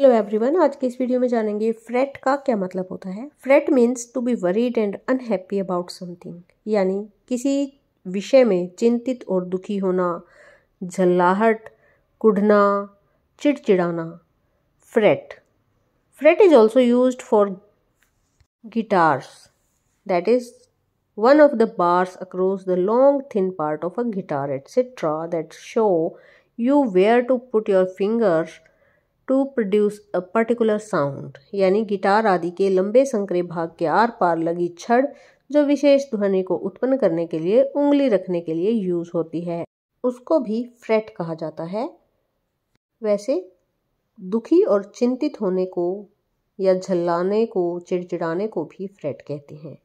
hello everyone आज के इस वीडियो में जानेंगे फ्रेट का क्या मतलब होता है fret means to be worried and unhappy about something यानी किसी विषय में चिंतित और दुखी होना झल्लाहट कुढ़ना चिड़चिड़ाना fret fret is also use for guitars that is one of the bars across the long thin part of a guitar etcetera that show you where to put your fingers to produce a particular sound यानी guitar आदि के लंबे संकरे भाग के are पार लगी छड़ जो विशेष ध्वनि को उत्पन्न करने के लिए उंगली रखने के लिए यूज होती है उसको भी फ्रेट कहा जाता है वैसे दुखी और चिंतित होने को या झल्लाने को चिड़चिड़ाने को भी फ्रेट कहते हैं